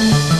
Thank you.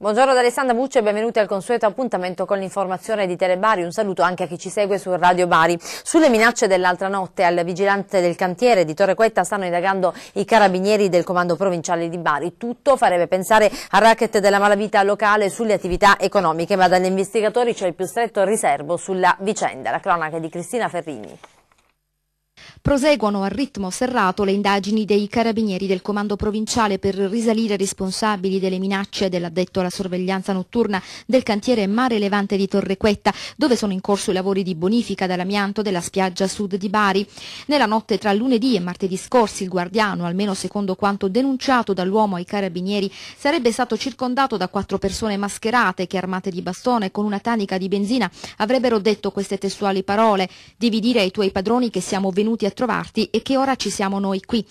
Buongiorno da Alessandra Bucce e benvenuti al consueto appuntamento con l'informazione di Telebari. Un saluto anche a chi ci segue su Radio Bari. Sulle minacce dell'altra notte al vigilante del cantiere di Torre Quetta stanno indagando i carabinieri del comando provinciale di Bari. Tutto farebbe pensare al racket della malavita locale sulle attività economiche, ma dagli investigatori c'è il più stretto riservo sulla vicenda. La cronaca di Cristina Ferrini. Proseguono a ritmo serrato le indagini dei carabinieri del comando provinciale per risalire responsabili delle minacce dell'addetto alla sorveglianza notturna del cantiere Mare Levante di Torrequetta, dove sono in corso i lavori di bonifica dall'amianto della spiaggia sud di Bari. Nella notte tra lunedì e martedì scorsi il guardiano, almeno secondo quanto denunciato dall'uomo ai carabinieri, sarebbe stato circondato da quattro persone mascherate che armate di bastone con una tanica di benzina avrebbero detto queste testuali parole, devi dire ai tuoi padroni che siamo venuti venuti a trovarti e che ora ci siamo noi qui.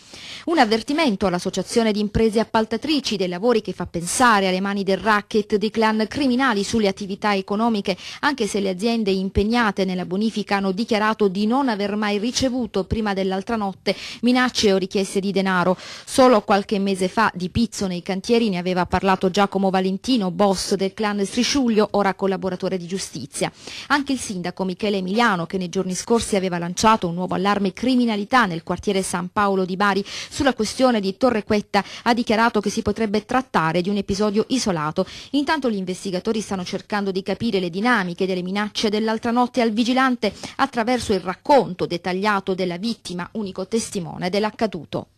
Un avvertimento all'Associazione di Imprese Appaltatrici dei lavori che fa pensare alle mani del racket di clan criminali sulle attività economiche, anche se le aziende impegnate nella bonifica hanno dichiarato di non aver mai ricevuto prima dell'altra notte minacce o richieste di denaro. Solo qualche mese fa di pizzo nei cantieri ne aveva parlato Giacomo Valentino, boss del clan Strisciuglio, ora collaboratore di giustizia. Anche il sindaco Michele Emiliano, che nei giorni scorsi aveva lanciato un nuovo allarme criminalità nel quartiere San Paolo di Bari. Sulla questione di Torre Quetta ha dichiarato che si potrebbe trattare di un episodio isolato. Intanto gli investigatori stanno cercando di capire le dinamiche delle minacce dell'altra notte al vigilante attraverso il racconto dettagliato della vittima, unico testimone dell'accaduto.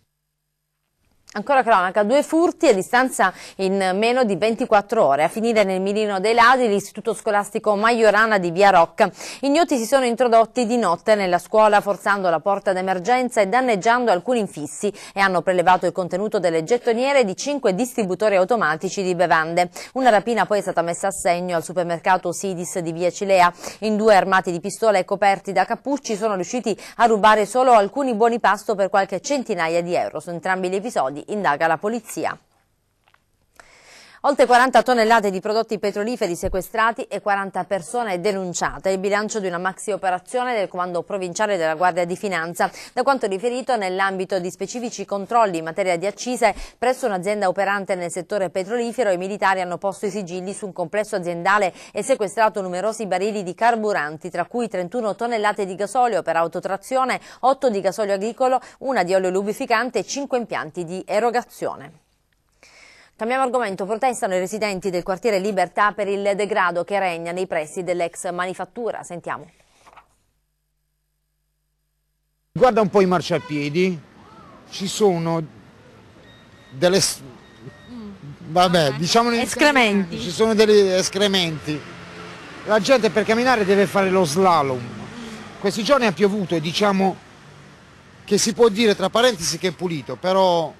Ancora cronaca, due furti a distanza in meno di 24 ore. A finire nel mirino dei Ladri, l'istituto scolastico Maiorana di Via Rocca. Ignoti si sono introdotti di notte nella scuola forzando la porta d'emergenza e danneggiando alcuni infissi e hanno prelevato il contenuto delle gettoniere di cinque distributori automatici di bevande. Una rapina poi è stata messa a segno al supermercato Sidis di Via Cilea. In due armati di pistole coperti da cappucci sono riusciti a rubare solo alcuni buoni pasto per qualche centinaia di euro. Su entrambi gli episodi indaga la polizia. Oltre 40 tonnellate di prodotti petroliferi sequestrati e 40 persone denunciate. Il bilancio di una maxi operazione del Comando Provinciale della Guardia di Finanza, da quanto riferito nell'ambito di specifici controlli in materia di accise presso un'azienda operante nel settore petrolifero, i militari hanno posto i sigilli su un complesso aziendale e sequestrato numerosi barili di carburanti, tra cui 31 tonnellate di gasolio per autotrazione, 8 di gasolio agricolo, una di olio lubrificante e 5 impianti di erogazione. Cambiamo argomento. Protestano i residenti del quartiere Libertà per il degrado che regna nei pressi dell'ex manifattura. Sentiamo. Guarda un po' i marciapiedi. Ci sono delle... Vabbè, diciamo... Escrementi. Ci sono delle escrementi. La gente per camminare deve fare lo slalom. Questi giorni ha piovuto e diciamo che si può dire tra parentesi che è pulito, però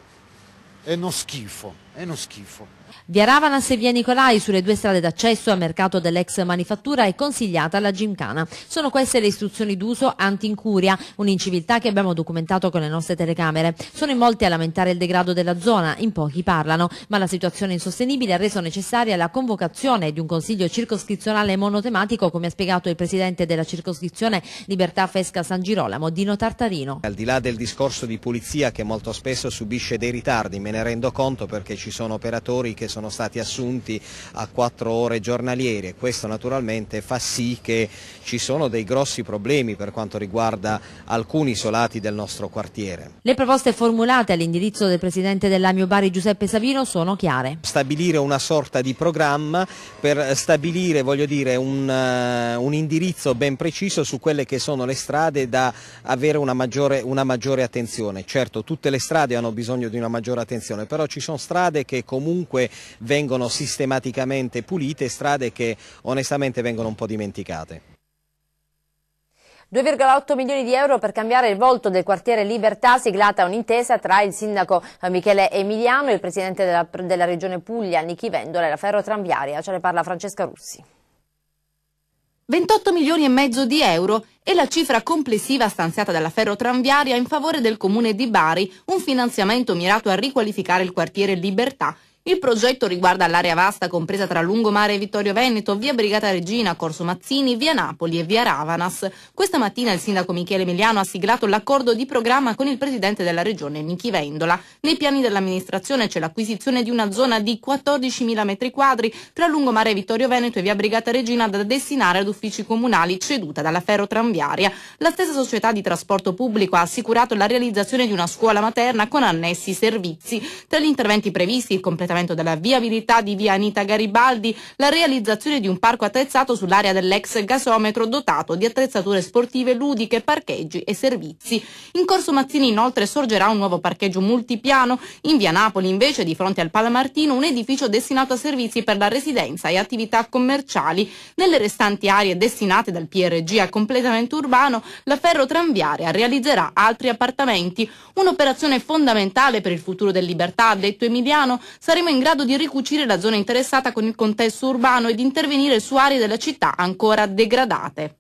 è uno schifo, è uno schifo. Via Ravanas e via Nicolai sulle due strade d'accesso al mercato dell'ex manifattura è consigliata la gimcana. Sono queste le istruzioni d'uso anti-incuria, un'inciviltà che abbiamo documentato con le nostre telecamere. Sono in molti a lamentare il degrado della zona, in pochi parlano, ma la situazione insostenibile ha reso necessaria la convocazione di un consiglio circoscrizionale monotematico, come ha spiegato il presidente della circoscrizione Libertà Fesca San Girolamo, Dino Tartarino. Al di là del discorso di pulizia che molto spesso subisce dei ritardi, me ne rendo conto perché ci sono operatori che sono stati assunti a quattro ore giornaliere. Questo naturalmente fa sì che ci sono dei grossi problemi per quanto riguarda alcuni isolati del nostro quartiere. Le proposte formulate all'indirizzo del Presidente dell'Amio Bari Giuseppe Savino sono chiare. Stabilire una sorta di programma per stabilire dire, un, eh, un, indirizzo ben preciso su quelle che sono le strade da avere una maggiore, una maggiore attenzione. Certo, tutte le strade hanno bisogno di una maggiore attenzione, però ci sono strade che comunque vengono sistematicamente pulite, strade che onestamente vengono un po' dimenticate. 2,8 milioni di euro per cambiare il volto del quartiere Libertà, siglata un'intesa tra il sindaco Michele Emiliano e il presidente della, della regione Puglia, Nichi Vendola e la ferrotranviaria. Ce ne parla Francesca Russi. 28 milioni e mezzo di euro è la cifra complessiva stanziata dalla ferrotranviaria in favore del comune di Bari, un finanziamento mirato a riqualificare il quartiere Libertà il progetto riguarda l'area vasta compresa tra Lungomare e Vittorio Veneto, via Brigata Regina, Corso Mazzini, via Napoli e via Ravanas. Questa mattina il sindaco Michele Emiliano ha siglato l'accordo di programma con il presidente della regione Michi Vendola. Nei piani dell'amministrazione c'è l'acquisizione di una zona di 14.000 m2 tra Lungomare e Vittorio Veneto e via Brigata Regina da destinare ad uffici comunali ceduta dalla ferrotranviaria. La stessa società di trasporto pubblico ha assicurato la realizzazione di una scuola materna con annessi servizi. Tra gli interventi previsti il completamento l'ampliamento della viabilità di via Anita Garibaldi, la realizzazione di un parco attrezzato sull'area dell'ex gasometro dotato di attrezzature sportive ludiche, parcheggi e servizi. In Corso Mazzini inoltre sorgerà un nuovo parcheggio multipiano, in via Napoli invece di fronte al Palamartino un edificio destinato a servizi per la residenza e attività commerciali. Nelle restanti aree destinate dal PRG a completamento urbano, la ferro tranviaria realizzerà altri appartamenti. Un'operazione fondamentale per il futuro del Libertà, ha detto Emiliano, sarebbe saremo in grado di ricucire la zona interessata con il contesto urbano e di intervenire su aree della città ancora degradate.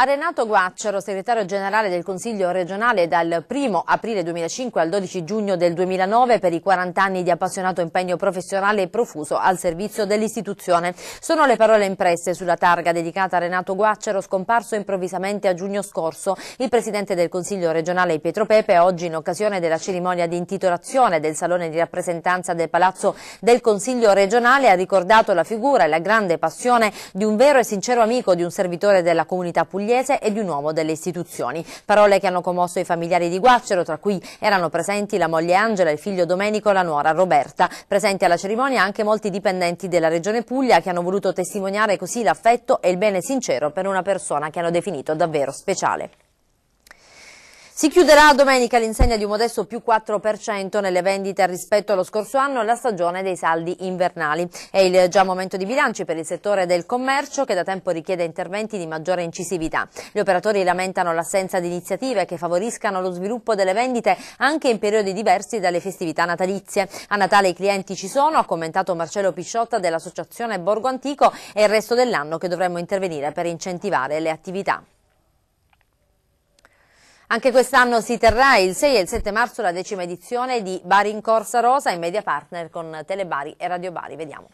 A Renato Guaccaro, segretario generale del Consiglio regionale dal 1 aprile 2005 al 12 giugno del 2009 per i 40 anni di appassionato impegno professionale e profuso al servizio dell'istituzione. Sono le parole impresse sulla targa dedicata a Renato Guaccaro scomparso improvvisamente a giugno scorso. Il presidente del Consiglio regionale Pietro Pepe oggi in occasione della cerimonia di intitolazione del Salone di rappresentanza del Palazzo del Consiglio regionale ha ricordato la figura e la grande passione di un vero e sincero amico di un servitore della comunità pugliese pugliese e di un uomo delle istituzioni. Parole che hanno commosso i familiari di Guaccero, tra cui erano presenti la moglie Angela, il figlio Domenico e la nuora Roberta. Presenti alla cerimonia anche molti dipendenti della Regione Puglia che hanno voluto testimoniare così l'affetto e il bene sincero per una persona che hanno definito davvero speciale. Si chiuderà domenica l'insegna di un modesto più 4% nelle vendite rispetto allo scorso anno la stagione dei saldi invernali. È il già momento di bilanci per il settore del commercio che da tempo richiede interventi di maggiore incisività. Gli operatori lamentano l'assenza di iniziative che favoriscano lo sviluppo delle vendite anche in periodi diversi dalle festività natalizie. A Natale i clienti ci sono, ha commentato Marcello Pisciotta dell'associazione Borgo Antico e il resto dell'anno che dovremmo intervenire per incentivare le attività. Anche quest'anno si terrà il 6 e il 7 marzo la decima edizione di Bari in Corsa Rosa in media partner con Telebari e Radio Bari. Vediamo.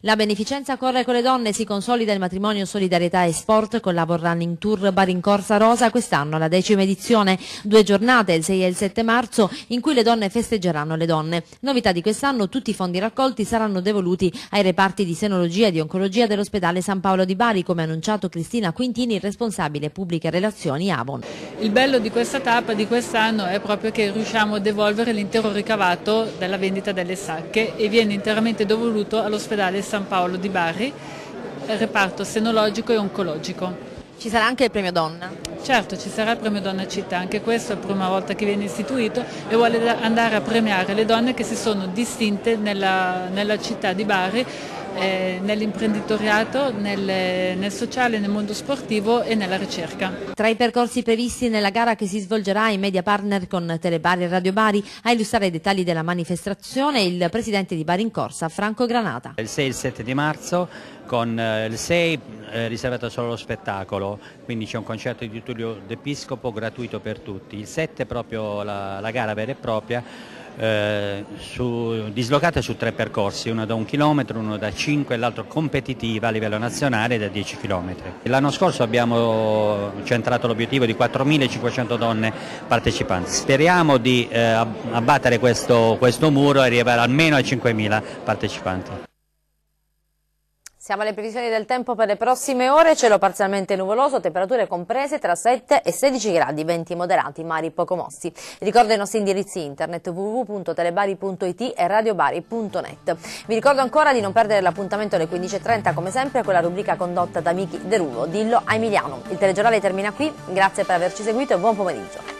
La beneficenza corre con le donne, si consolida il matrimonio solidarietà e sport con la Running Tour Barincorsa Rosa, quest'anno la decima edizione, due giornate, il 6 e il 7 marzo, in cui le donne festeggeranno le donne. Novità di quest'anno, tutti i fondi raccolti saranno devoluti ai reparti di senologia e di oncologia dell'ospedale San Paolo di Bari, come ha annunciato Cristina Quintini, responsabile pubbliche relazioni Avon. Il bello di questa tappa di quest'anno è proprio che riusciamo a devolvere l'intero ricavato della vendita delle sacche e viene interamente devoluto all'ospedale San Paolo di Bari, reparto senologico e oncologico. Ci sarà anche il premio donna? Certo, ci sarà il premio donna città, anche questo è la prima volta che viene istituito e vuole andare a premiare le donne che si sono distinte nella, nella città di Bari eh, nell'imprenditoriato, nel, nel sociale, nel mondo sportivo e nella ricerca. Tra i percorsi previsti nella gara che si svolgerà in media partner con Telebari e Radio Bari, a illustrare i dettagli della manifestazione il presidente di Bari in corsa, Franco Granata. Il 6 e il 7 di marzo con eh, il 6 eh, riservato solo allo spettacolo, quindi c'è un concerto di Tullio D'Episcopo gratuito per tutti, il 7 proprio la, la gara vera e propria eh, su, dislocate su tre percorsi, uno da un chilometro, uno da cinque e l'altro competitiva a livello nazionale da dieci chilometri. L'anno scorso abbiamo centrato l'obiettivo di 4.500 donne partecipanti. Speriamo di eh, abbattere questo, questo muro e arrivare almeno a 5.000 partecipanti. Siamo alle previsioni del tempo per le prossime ore, cielo parzialmente nuvoloso, temperature comprese tra 7 e 16 gradi, venti moderati, mari poco mossi. Ricordo i nostri indirizzi internet www.telebari.it e radiobari.net. Vi ricordo ancora di non perdere l'appuntamento alle 15.30 come sempre con la rubrica condotta da Michi Derulo, Dillo a Emiliano. Il telegiornale termina qui, grazie per averci seguito e buon pomeriggio.